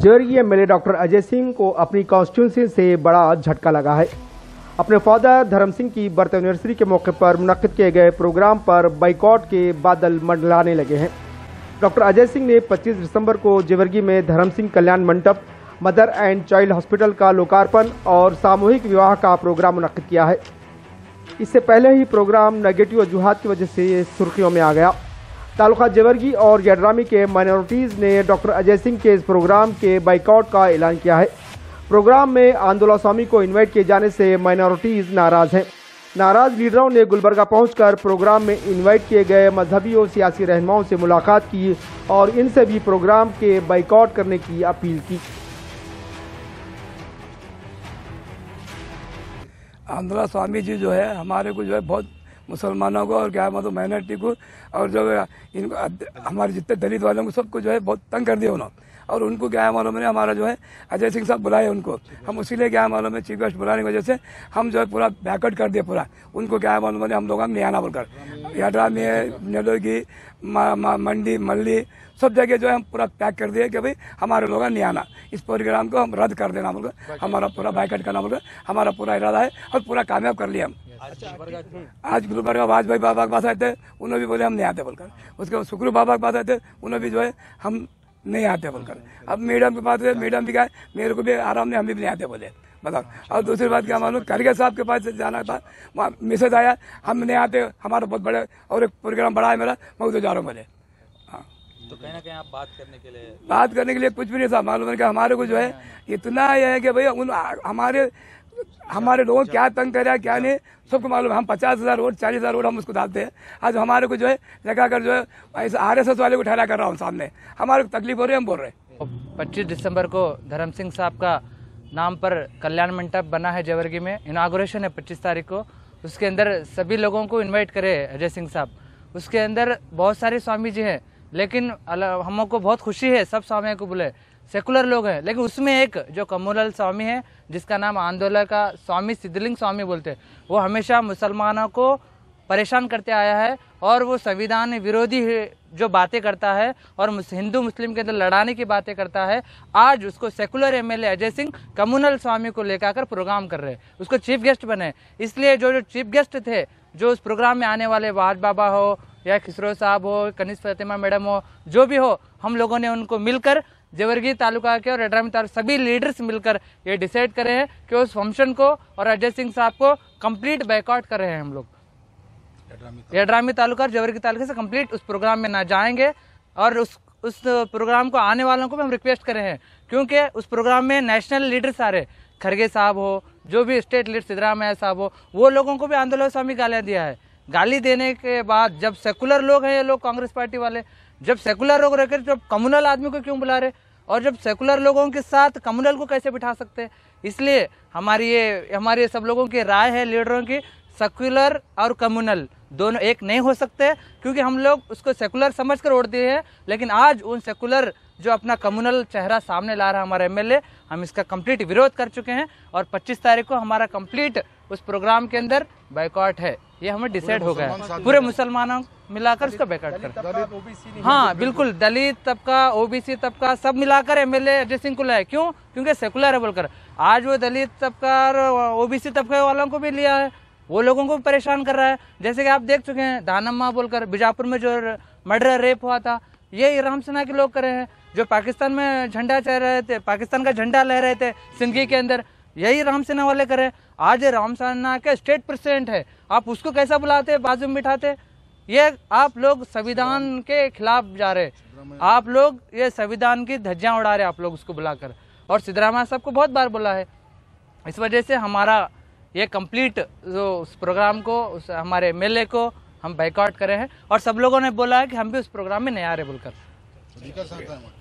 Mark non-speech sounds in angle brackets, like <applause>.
जरिए MLA doctor Ajay Singh को अपनी कॉन्स्टिट्यूंसी से बड़ा झटका लगा है अपने फादर धर्म सिंह की बर्थ एनिवर्सरी के मौके पर मुनद किए गए प्रोग्राम पर बाइकॉट के बादल मंडलाने लगे हैं डॉक्टर अजय सिंह ने 25 दिसंबर को जेवर्गी में धर्म सिंह कल्याण मंडप मदर एंड चाइल्ड हॉस्पिटल का लोकार्पण और सामूहिक विवाह का प्रोग्राम मुनद किया है इससे पहले ही प्रोग्राम नेगेटिव वजूहत की वजह से सुर्खियों में आ गया तालुका जेवरगी और जडरामी के माइनॉरिटीज़ ने डॉक्टर अजय सिंह के इस प्रोग्राम के बाइकआउट का ऐलान किया है प्रोग्राम में आंदोला स्वामी को इन्वाइट किए जाने से माइनॉरिटीज़ नाराज़ हैं नाराज लीडरों ने गुलबर्गा पहुंचकर प्रोग्राम में इन्वाइट किए गए मजहबी और सियासी रहनुमाओं से मुलाकात की और इनसे भी प्रोग्राम के बाइकआउट करने की अपील की आंध्रा स्वामी जी जो है हमारे को जो है बहुत मुसलमानों को और क्या मतलब माइनॉरिटी को और जो इनको हमारे जितने दलित वालों को सबको जो है बहुत तंग कर दिया उन्होंने और उनको क्या है मालूम है हमारा जो है अजय सिंह साहब बुलाए उनको हम उसी लिए क्या है मालूम है चीफ गेस्ट बुलाने की वजह से हम जो है पूरा बैकआउट कर दिया पूरा उनको क्या है मालूम है हम लोग हम नहीं आना बोलकर यात्रा में नडोगी मंडी मल्ली सब जगह जो है हम पूरा पैक कर दिया कि भाई हमारे लोग नहीं आना इस प्रोग्राम को हम रद्द कर देना बोलकर हमारा पूरा बैकट करना बोलकर हमारा पूरा इरादा है और पूरा कामयाब कर लिया हम आज गुरुवार भाई बाबा के पास आए थे उन्होंने भी बोले हम नहीं आते बोलकर उसके बाद शुक्र बाबा के पास आए थे उन्होंने भी जो है हम नहीं आते बोलकर अब मैडम के पास मैडम भी कहा मेरे को भी आराम नहीं हम भी नहीं आते बोले बताओ और दूसरी बात क्या मालूम करगे साहब के पास जाना था वहाँ मैसेज आया हम नहीं आते हमारा बहुत बड़े और एक प्रोग्राम बड़ा है मेरा मैं उधर जा रहा हूँ बोले हाँ। तो कहीं ना कहीं आप बात करने के लिए बात करने के लिए कुछ भी नहीं था मालूम है कि हमारे को जो है इतना यह है कि भैया उन हमारे <laughs> हमारे लोगों अच्छा। क्या तंग कर रहा है क्या अच्छा। नहीं सबको मालूम हम पचास हज़ार वोट चालीस हज़ार वोट हम उसको डालते हैं आज हमारे को जो है जगह कर जो है आर एस एस वाले को ठहरा कर रहा हूँ सामने हमारे को तकलीफ हो रही है हम बोल रहे हैं पच्चीस दिसंबर को धर्म सिंह साहब का नाम पर कल्याण मंडप बना है जेवरगी में इनाग्रेशन है पच्चीस तारीख को उसके अंदर सभी लोगों को इन्वाइट करे अजय सिंह साहब उसके अंदर बहुत सारे स्वामी जी हैं लेकिन हमको बहुत खुशी है सब स्वामियों को बुलाए सेकुलर लोग हैं लेकिन उसमें एक जो कमोलाल स्वामी है जिसका नाम आंदोलन का स्वामी सिद्धलिंग स्वामी बोलते हैं वो हमेशा मुसलमानों को परेशान करते आया है और वो संविधान विरोधी जो बातें करता है और हिंदू मुस्लिम के अंदर लड़ाने की बातें करता है आज उसको secular MLA Ajay Singh communal Swami को लेकर कर प्रोग्राम कर रहे हैं उसको चीफ गेस्ट बने इसलिए जो जो चीफ गेस्ट थे जो उस प्रोग्राम में आने वाले वाज बाबा हो या खिसरो साहब हो कनिष फतेमा मैडम हो जो भी हो हम लोगों ने उनको मिलकर जेवरगी तालुका के और एड्रामी तालुका सभी लीडर्स मिलकर ये डिसाइड करे हैं कि उस फंक्शन को और अजय सिंह साहब को कंप्लीट बैकआउट कर रहे हैं हम लोग एड्रामी तालुका और जेवरगी तालुका से कंप्लीट उस प्रोग्राम में ना जाएंगे और उस उस प्रोग्राम को आने वालों को भी हम रिक्वेस्ट कर रहे हैं क्योंकि उस प्रोग्राम में नेशनल लीडर्स आ रहे खरगे साहब हो जो भी स्टेट लीडर सिद्धराम साहब हो वो लोगों को भी आंदोलन स्वामी गालियाँ दिया है गाली देने के बाद जब सेकुलर लोग हैं ये लोग कांग्रेस पार्टी वाले जब सेकुलर लोग रहकर जब कम्युनल आदमी को क्यों बुला रहे और जब सेकुलर लोगों के साथ कम्युनल को कैसे बिठा सकते इसलिए हमारी ये हमारे सब लोगों की राय है लीडरों की सेकुलर और कम्युनल दोनों एक नहीं हो सकते क्योंकि हम लोग उसको सेकुलर समझ कर दिए हैं लेकिन आज उन सेकुलर जो अपना कम्युनल चेहरा सामने ला रहा है हमारा एमएलए हम इसका कंप्लीट विरोध कर चुके हैं और 25 तारीख को हमारा कंप्लीट उस प्रोग्राम के अंदर बैकआउट है ये हमें डिसाइड हो गया पूरे मुसलमानों मिलाकर उसका बैकआउट कर हाँ बिल्कुल दलित तबका ओबीसी तबका सब मिलाकर एमएलए एड्रेसिंग को लाया क्यों क्योंकि सेकुलर है बोलकर आज वो दलित तबका और ओबीसी तबके वालों को भी लिया है वो लोगों को परेशान कर रहा है जैसे कि आप देख चुके हैं दानम्मा बोलकर बीजापुर में जो मर्डर रेप हुआ था ये राम सेना के लोग कर रहे हैं जो पाकिस्तान में झंडा चढ़ रहे थे पाकिस्तान का झंडा ले रहे थे सिंधगी के अंदर यही राम सेना वाले करे आज राम सेना के स्टेट प्रेसिडेंट है आप उसको कैसा बुलाते बाजू में बिठाते ये आप लोग संविधान के खिलाफ जा रहे आप लोग ये संविधान की धज्जियाँ उड़ा रहे आप लोग उसको बुलाकर और सिद्धरामैया साहब को बहुत बार बोला है इस वजह से हमारा ये कंप्लीट जो उस प्रोग्राम को उस हमारे एम को हम बाइकआउट करे हैं और सब लोगों ने बोला है कि हम भी उस प्रोग्राम में नहीं आ रहे बोलकर